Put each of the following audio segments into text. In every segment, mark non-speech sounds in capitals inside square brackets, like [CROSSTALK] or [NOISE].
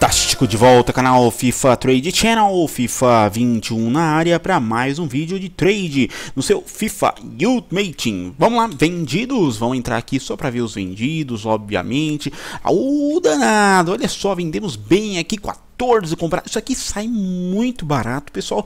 Fantástico de volta, canal FIFA Trade Channel, FIFA 21 na área para mais um vídeo de trade no seu FIFA Ultimate Team. Vamos lá, vendidos, vão entrar aqui só para ver os vendidos, obviamente. Ah, o danado, olha só, vendemos bem aqui, 14 comprar. Isso aqui sai muito barato, pessoal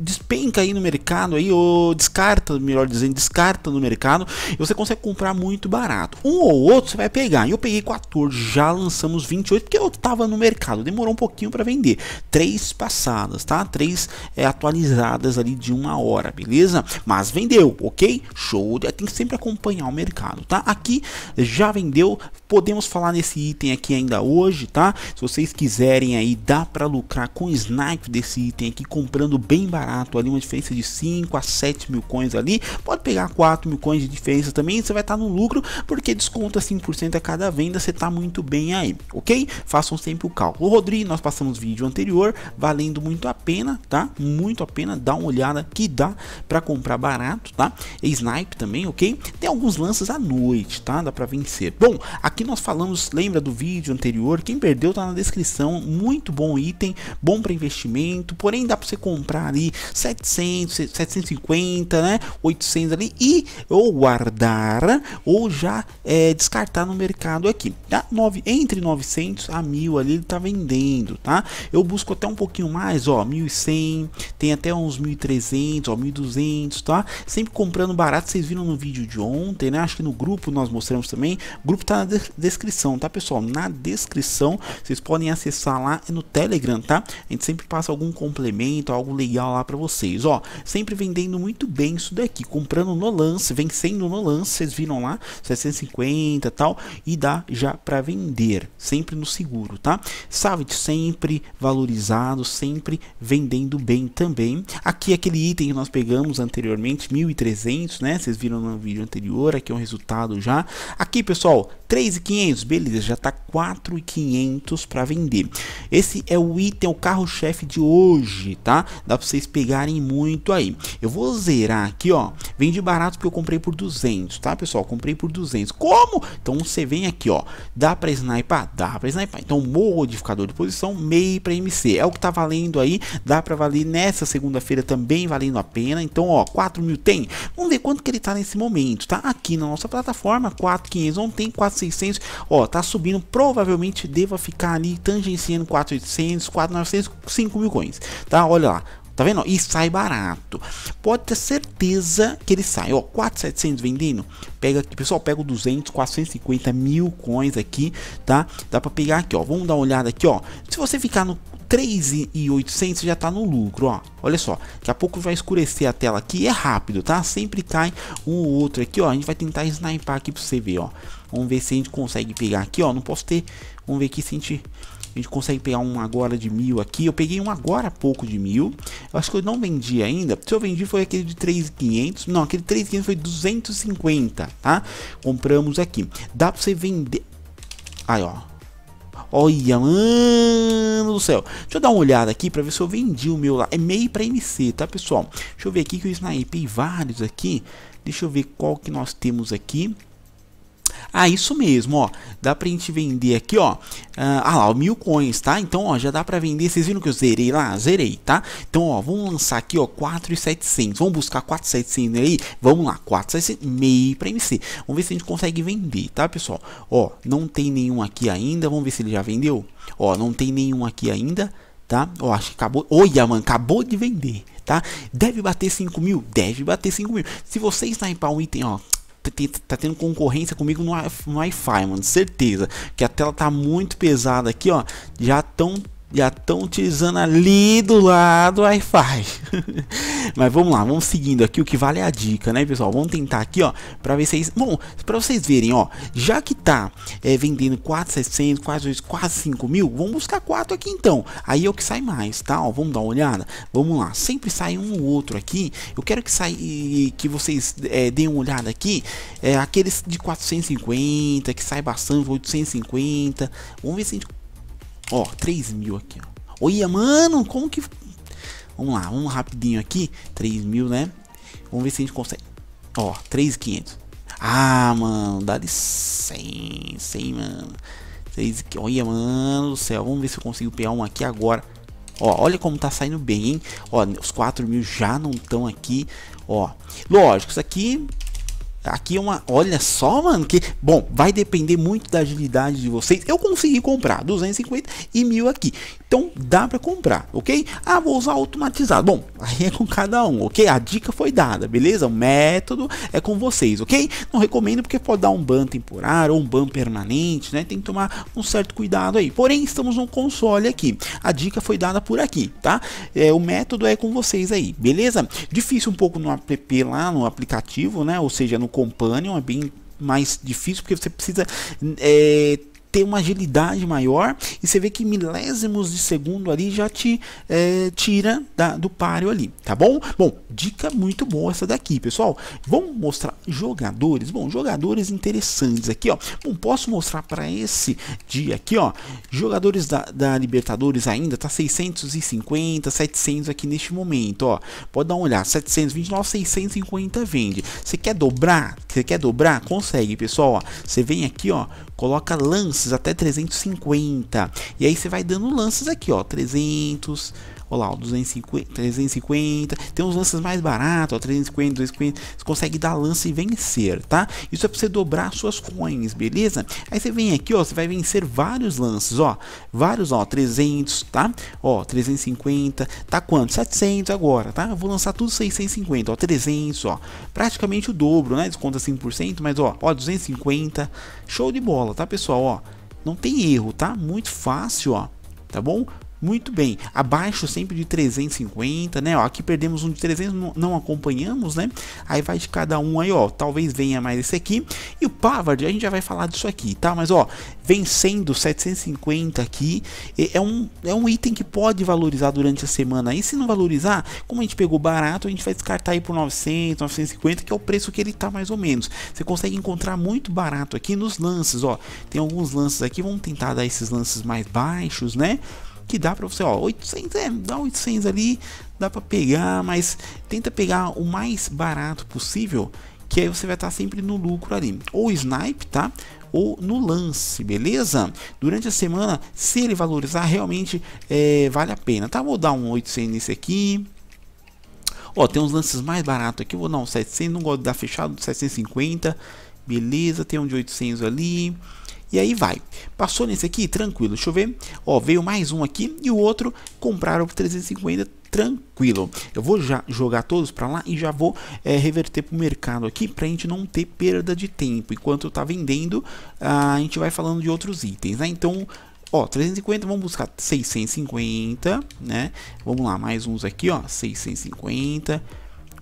despenca aí no mercado aí ou descarta, melhor dizendo, descarta no mercado, e você consegue comprar muito barato. Um ou outro você vai pegar. Eu peguei 14, já lançamos 28 que eu tava no mercado, demorou um pouquinho para vender. Três passadas, tá? Três é, atualizadas ali de uma hora, beleza? Mas vendeu, ok? Show, é, tem que sempre acompanhar o mercado, tá? Aqui já vendeu, podemos falar nesse item aqui ainda hoje, tá? Se vocês quiserem aí, dá para lucrar com snipe desse item aqui comprando bem barato barato ali, uma diferença de 5 a 7 mil coins ali, pode pegar 4 mil coins de diferença também, você vai estar tá no lucro, porque desconta assim 5% a cada venda, você está muito bem aí, ok? Façam sempre o cálculo. Rodrigo, nós passamos vídeo anterior, valendo muito a pena, tá? Muito a pena, dá uma olhada que dá para comprar barato, tá? E snipe também, ok? Tem alguns lances à noite, tá? Dá para vencer. Bom, aqui nós falamos, lembra do vídeo anterior, quem perdeu tá na descrição, muito bom item, bom para investimento, porém dá para você comprar ali 700, 750, né? 800 ali e ou guardar ou já é, descartar no mercado aqui, tá? entre 900 a 1000 ali ele tá vendendo, tá? Eu busco até um pouquinho mais, ó, 1100, tem até uns 1300, ó, 1200, tá? Sempre comprando barato, vocês viram no vídeo de ontem, né? Acho que no grupo nós mostramos também. O grupo tá na de descrição, tá, pessoal? Na descrição vocês podem acessar lá no Telegram, tá? A gente sempre passa algum complemento, algo legal lá para vocês, ó, sempre vendendo muito bem isso daqui, comprando no lance, vencendo no lance, vocês viram lá, 750 tal, e dá já para vender, sempre no seguro, tá? Savage sempre valorizado, sempre vendendo bem também. Aqui é aquele item que nós pegamos anteriormente, 1300, né? Vocês viram no vídeo anterior, aqui é um resultado já. Aqui, pessoal, 3,500, beleza, já tá 4,500 para vender. Esse é o item, é o carro-chefe de hoje, tá? Dá para vocês pegarem muito aí. Eu vou zerar aqui, ó. Vende barato porque eu comprei por 200, tá, pessoal? Eu comprei por 200. Como? Então você vem aqui, ó. Dá para sniper? Dá para sniper. Então modificador de posição, MEI para MC. É o que tá valendo aí. Dá para valer nessa segunda-feira também valendo a pena. Então, ó, 4 mil tem. Vamos ver quanto que ele tá nesse momento, tá? Aqui na nossa plataforma, 4,500 ontem, 4 600, ó, tá subindo, provavelmente deva ficar ali tangenciando 4800, 4900, 5000 coins, tá? Olha lá, Tá vendo? E sai barato. Pode ter certeza que ele sai. Ó, 4,700 vendendo. Pega aqui, pessoal. Pega 200, 450 mil coins aqui, tá? Dá pra pegar aqui, ó. Vamos dar uma olhada aqui, ó. Se você ficar no 3,800 já tá no lucro, ó. Olha só, daqui a pouco vai escurecer a tela aqui, é rápido, tá? Sempre cai um ou outro aqui, ó. A gente vai tentar sniper aqui pra você ver, ó. Vamos ver se a gente consegue pegar aqui, ó. Não posso ter... Vamos ver aqui se a gente a gente consegue pegar um agora de mil aqui. Eu peguei um agora há pouco de mil. Eu acho que eu não vendi ainda. Se eu vendi foi aquele de 3,500. Não, aquele 3,500 foi 250, tá? Compramos aqui. Dá pra você vender... Aí, ó. Olha, mano do céu. Deixa eu dar uma olhada aqui pra ver se eu vendi o meu lá. É meio pra MC, tá, pessoal? Deixa eu ver aqui que eu snipei vários aqui. Deixa eu ver qual que nós temos aqui. Ah, isso mesmo, ó. Dá pra gente vender aqui, ó. Ah, ah lá, mil coins, tá? Então, ó, já dá pra vender. Vocês viram que eu zerei lá? Zerei, tá? Então, ó, vamos lançar aqui, ó, 4,700. Vamos buscar 4,700 aí? Vamos lá, 4,700, meio pra MC. Vamos ver se a gente consegue vender, tá, pessoal? Ó, não tem nenhum aqui ainda. Vamos ver se ele já vendeu. Ó, não tem nenhum aqui ainda tá? Ó, acho que acabou. Olha, mano, acabou de vender, tá? Deve bater 5 mil? Deve bater 5 mil. Se você snipar um item, ó, Tá, tá tendo concorrência comigo no Wi-Fi, mano. Certeza. Que a tela tá muito pesada aqui, ó. Já tão já estão utilizando ali do lado Wi-Fi. [LAUGHS] Mas vamos lá, vamos seguindo aqui, o que vale é a dica, né, pessoal? Vamos tentar aqui, ó, para ver vocês, bom, para vocês verem, ó, já que tá é, vendendo 4,600, quase quase 5 mil, vamos buscar 4 aqui então. Aí é o que sai mais, tá? Ó, vamos dar uma olhada. Vamos lá, sempre sai um ou outro aqui. Eu quero que sai que vocês é, deem uma olhada aqui, é, aqueles de 450 que sai bastante, 850. Vamos ver se a gente Ó, 3 mil aqui, ó. Olha, mano, como que... Vamos lá, vamos rapidinho aqui. 3 mil, né? Vamos ver se a gente consegue. Ó, 3,500. Ah, mano, dá de 100, 100, mano. 3, olha, mano do céu. Vamos ver se eu consigo pegar um aqui agora. Ó, olha como tá saindo bem, hein? Ó, os 4 mil já não estão aqui. Ó, lógico, isso aqui Aqui é uma. Olha só, mano. Que, bom, vai depender muito da agilidade de vocês. Eu consegui comprar 250 e 1000 aqui. Então dá para comprar, ok? Ah, vou usar automatizado. Bom, aí é com cada um, ok? A dica foi dada, beleza? O método é com vocês, ok? Não recomendo porque pode dar um ban temporário ou um ban permanente, né? Tem que tomar um certo cuidado aí. Porém, estamos no console aqui. A dica foi dada por aqui, tá? É, o método é com vocês aí, beleza? Difícil um pouco no app lá, no aplicativo, né? Ou seja, no Companion é bem mais difícil porque você precisa é, ter uma agilidade maior e você vê que milésimos de segundo ali já te é, tira da, do páreo ali, tá bom? Bom, dica muito boa essa daqui, pessoal. Vamos mostrar jogadores, bom, jogadores interessantes aqui, ó. Bom, posso mostrar para esse dia aqui, ó, jogadores da, da Libertadores ainda tá 650, 700 aqui neste momento, ó. Pode dar uma olhada, 729, 650 vende. Você quer dobrar? Você quer dobrar? Consegue, pessoal, ó. Você vem aqui, ó, coloca lança lances até 350. E aí você vai dando lances aqui, ó, 300, Olha lá, 250, 350. Tem uns lances mais baratos, 350, 250. Você consegue dar lance e vencer, tá? Isso é pra você dobrar suas coins, beleza? Aí você vem aqui, ó, você vai vencer vários lances, ó. Vários, ó, 300, tá? Ó, 350. Tá quanto? 700 agora, tá? Eu vou lançar tudo 650, ó, 300, ó. Praticamente o dobro, né? Desconta assim 5%, mas ó, ó, 250. Show de bola, tá, pessoal? Ó, não tem erro, tá? Muito fácil, ó. Tá bom? Muito bem, abaixo sempre de 350, né? Ó, aqui perdemos um de 300, não acompanhamos, né? Aí vai de cada um aí, ó. Talvez venha mais esse aqui. E o Pavard, a gente já vai falar disso aqui, tá? Mas, ó, vencendo 750 aqui, é, é um, é um item que pode valorizar durante a semana. E se não valorizar, como a gente pegou barato, a gente vai descartar aí por 900, 950, que é o preço que ele tá mais ou menos. Você consegue encontrar muito barato aqui nos lances, ó. Tem alguns lances aqui, vamos tentar dar esses lances mais baixos, né? que dá para você, ó, 800, é, dá 800 ali, dá para pegar, mas tenta pegar o mais barato possível, que aí você vai estar tá sempre no lucro ali. Ou snipe, tá? ou no lance, beleza? Durante a semana, se ele valorizar, realmente é, vale a pena, tá? Vou dar um 800 nesse aqui. Ó, tem uns lances mais baratos aqui, vou dar um 700, não gosto de dar fechado, 750, beleza? Tem um de 800 ali. E aí vai. Passou nesse aqui, tranquilo. Deixa eu ver. Ó, veio mais um aqui e o outro compraram por 350 tranquilo. Eu vou já jogar todos para lá e já vou é, reverter para o mercado aqui para a gente não ter perda de tempo. Enquanto eu tá vendendo, a gente vai falando de outros itens, né? Então, ó, 350, vamos buscar 650, né? Vamos lá, mais uns aqui, ó, 650,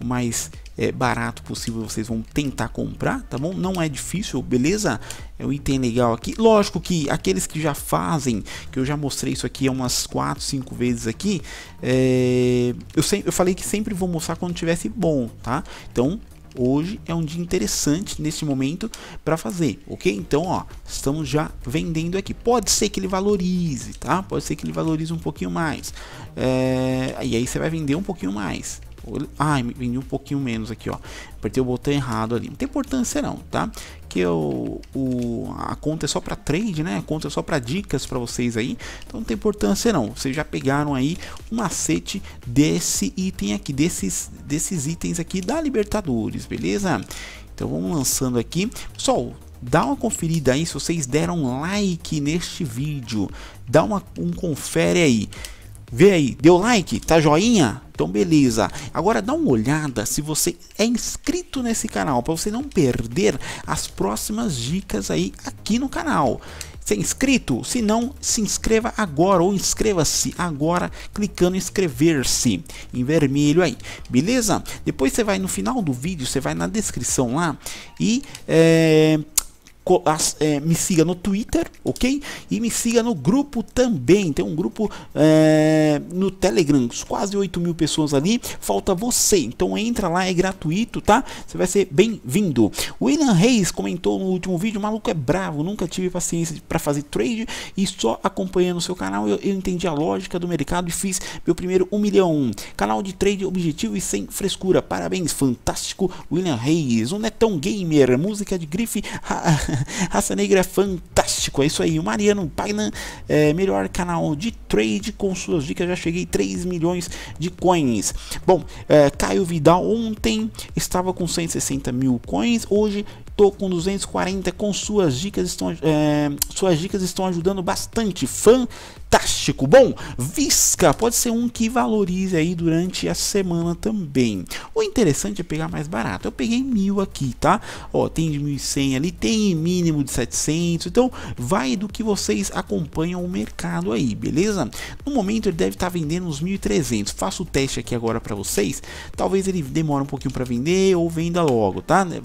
mais é, barato possível vocês vão tentar comprar, tá bom? Não é difícil, beleza? É um item legal aqui. Lógico que aqueles que já fazem, que eu já mostrei isso aqui umas 4, 5 vezes aqui, é... eu, sempre eu falei que sempre vou mostrar quando tivesse bom, tá? Então, hoje é um dia interessante nesse momento para fazer, ok? Então, ó, estamos já vendendo aqui. Pode ser que ele valorize, tá? Pode ser que ele valorize um pouquinho mais. É... E aí você vai vender um pouquinho mais, Ai, vendi um pouquinho menos aqui, ó. Apertei o botão errado ali. Não tem importância não, tá? Que o, o, a conta é só para trade, né? A conta é só para dicas para vocês aí. Então não tem importância não. Vocês já pegaram aí um macete desse item aqui, desses, desses itens aqui da Libertadores, beleza? Então vamos lançando aqui. Pessoal, dá uma conferida aí se vocês deram like neste vídeo. Dá uma, um confere aí. Vê aí, deu like? Tá joinha? Então beleza. Agora dá uma olhada se você é inscrito nesse canal para você não perder as próximas dicas aí aqui no canal. Você é inscrito? Se não, se inscreva agora ou inscreva-se agora clicando em inscrever-se em vermelho aí, beleza? Depois você vai no final do vídeo, você vai na descrição lá e é, é, me siga no Twitter, ok? E me siga no grupo também. Tem um grupo é, no Telegram, quase 8 mil pessoas ali. Falta você, então entra lá, é gratuito, tá? Você vai ser bem-vindo. William Reis comentou no último vídeo: maluco é bravo, nunca tive paciência para fazer trade e só acompanhando o seu canal eu, eu, entendi a lógica do mercado e fiz meu primeiro 1 milhão. Canal de trade objetivo e sem frescura. Parabéns, fantástico William Reis, um netão gamer, música de grife. [LAUGHS] [LAUGHS] Raça Negra é fantástico, é isso aí. O Mariano Pagnan, é, melhor canal de trade com suas dicas. Já cheguei 3 milhões de coins. Bom, é, Caio Vidal ontem estava com 160 mil coins, hoje estou com 240 com suas dicas estão é, suas dicas estão ajudando bastante fantástico plástico. Bom, Visca pode ser um que valorize aí durante a semana também. O interessante é pegar mais barato. Eu peguei mil aqui, tá? Ó, tem de 1.100 ali, tem mínimo de 700. Então, vai do que vocês acompanham o mercado aí, beleza? No momento ele deve estar tá vendendo uns 1.300. Faço o teste aqui agora para vocês. Talvez ele demore um pouquinho para vender ou venda logo, tá? Né,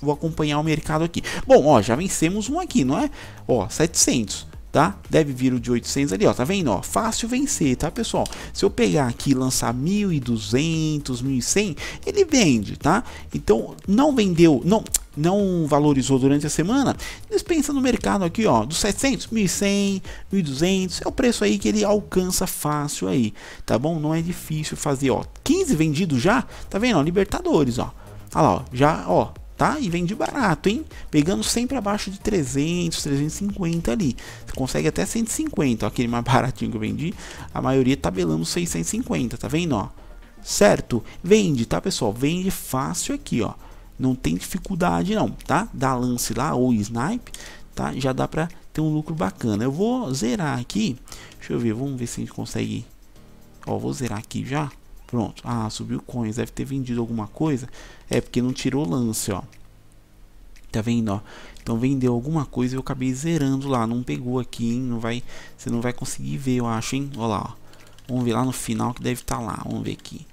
vou acompanhar o mercado aqui. Bom, ó, já vencemos um aqui, não é? Ó, 700 tá? Deve vir o de 800 ali, ó, tá vendo, ó? Fácil vencer, tá, pessoal? Se eu pegar aqui e lançar 1200, 1100, ele vende, tá? Então, não vendeu, não não valorizou durante a semana, dispensa no mercado aqui, ó, dos 700, 1100, 1200, é o preço aí que ele alcança fácil aí, tá bom? Não é difícil fazer, ó, 15 vendido já, tá vendo, ó, Libertadores, ó, olha lá, ó, já, ó, tá? E vende barato, hein? Pegando sempre abaixo de 300, 350 ali. Você consegue até 150, ó, aquele mais [LAUGHS] baratinho que eu vendi. A maioria tabelando 650, tá vendo, ó? Certo? Vende, tá, pessoal? Vende fácil aqui, ó. Não tem dificuldade não, tá? Dá lance lá ou snipe, tá? Já dá pra ter um lucro bacana. Eu vou zerar aqui. Deixa eu ver, vamos ver se a gente consegue... Ó, vou zerar aqui já. Pronto. Ah, subiu coins. Deve ter vendido alguma coisa. É, porque não tirou lance, ó. Tá vendo, ó? Então vendeu alguma coisa e eu acabei zerando lá. Não pegou aqui, hein? Não vai, você não vai conseguir ver, eu acho, hein? Olha lá, ó. Vamos ver lá no final que deve estar tá lá. Vamos ver aqui.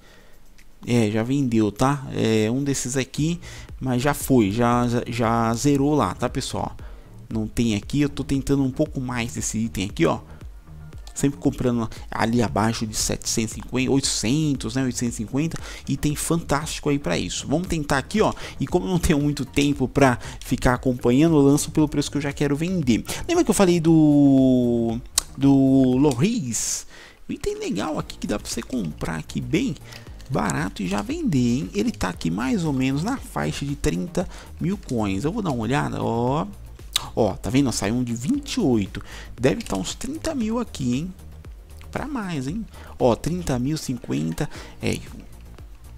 É, já vendeu, tá? É um desses aqui, mas já foi, já, já, já zerou lá, tá, pessoal? Não tem aqui, eu tô tentando um pouco mais desse item aqui, ó sempre comprando ali abaixo de 750, 800, né, 850 e tem fantástico aí para isso. Vamos tentar aqui, ó. E como não tenho muito tempo para ficar acompanhando, lanço pelo preço que eu já quero vender. Lembra que eu falei do do Loris? Um item legal aqui que dá para você comprar aqui bem barato e já vender, hein? Ele tá aqui mais ou menos na faixa de 30 mil coins. Eu vou dar uma olhada, ó. Ó, tá vendo? Saiu um de 28. Deve estar tá uns 30 mil aqui, hein? Pra mais, hein? Ó, 30 mil, 50. É,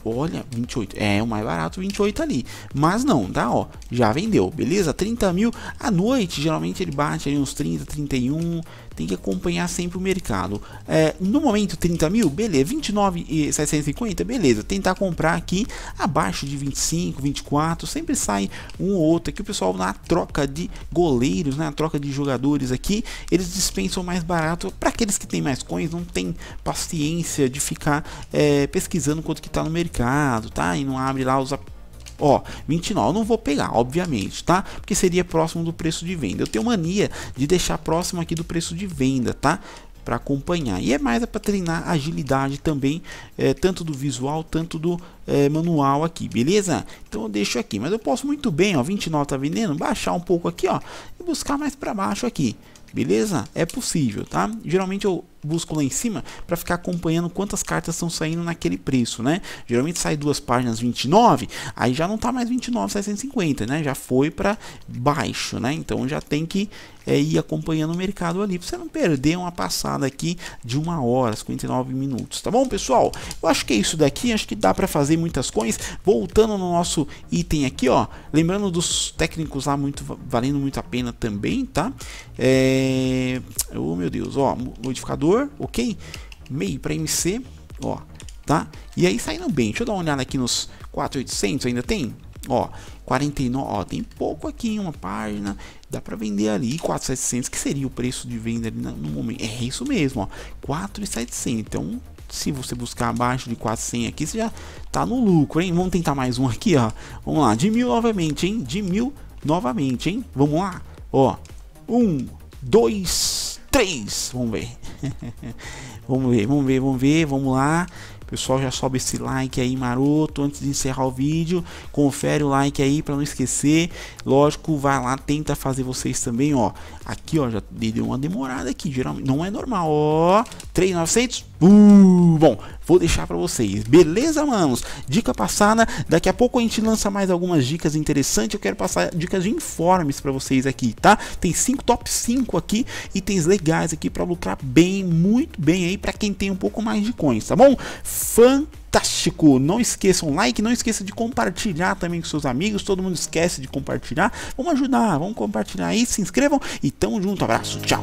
olha, 28. É, o mais barato, 28 ali. Mas não, tá? Ó, já vendeu, beleza? 30 mil. À noite, geralmente ele bate ali uns 30, 31 tem que acompanhar sempre o mercado. É, no momento 30 mil, beleza, 29,750, beleza, tentar comprar aqui abaixo de 25, 24, sempre sai um ou outro, aqui o pessoal na troca de goleiros, na né, troca de jogadores aqui, eles dispensam mais barato, para aqueles que têm mais coins, não tem paciência de ficar é, pesquisando quanto que está no mercado, tá, e não abre lá os aplicativos Ó, 29 eu não vou pegar, obviamente, tá? Porque seria próximo do preço de venda. Eu tenho mania de deixar próximo aqui do preço de venda, tá? para acompanhar. E é mais é para treinar agilidade também, é, tanto do visual, tanto do é, manual aqui, beleza? Então eu deixo aqui, mas eu posso muito bem, ó, 29 tá vendendo, baixar um pouco aqui, ó, e buscar mais para baixo aqui. Beleza? É possível, tá? Geralmente eu busco lá em cima para ficar acompanhando quantas cartas estão saindo naquele preço, né? Geralmente sai duas páginas 29, aí já não está mais 29, né? Já foi para baixo, né? Então já tem que é, ir acompanhando o mercado ali, para você não perder uma passada aqui de uma hora, 59 minutos, tá bom, pessoal? Eu acho que é isso daqui, acho que dá para fazer muitas coisas. Voltando no nosso item aqui, ó, lembrando dos técnicos lá muito valendo muito a pena também, tá? É, oh meu Deus, ó, modificador, ok? MEI para MC, ó, tá? E aí saindo bem, deixa eu dar uma olhada aqui nos 4800, ainda tem? Ó, 49, ó, tem pouco aqui em uma página, dá para vender ali 4.700, que seria o preço de venda ali no momento. É isso mesmo, ó, 4.700. Então, se você buscar abaixo de 400 aqui, você já tá no lucro, hein? Vamos tentar mais um aqui, ó. Vamos lá, de mil novamente, hein? De mil novamente, hein? Vamos lá, ó. Um, dois, três. Vamos ver. [LAUGHS] vamos ver, vamos ver, vamos ver. Vamos lá. Pessoal, já sobe esse like aí maroto antes de encerrar o vídeo. Confere o like aí para não esquecer. Lógico, vai lá, tenta fazer vocês também, ó. Aqui, ó, já deu uma demorada aqui, geralmente não é normal, ó. 3900. Uh, bom, vou deixar para vocês. Beleza, manos? Dica passada, daqui a pouco a gente lança mais algumas dicas interessantes. Eu quero passar dicas de informes para vocês aqui, tá? Tem 5 top 5 aqui, itens legais aqui para lucrar bem, muito bem aí para quem tem um pouco mais de coins, tá bom? fantástico. Não esqueçam um like, não esqueça de compartilhar também com seus amigos. Todo mundo esquece de compartilhar. Vamos ajudar, vamos compartilhar aí, se inscrevam e tamo junto. Abraço, tchau.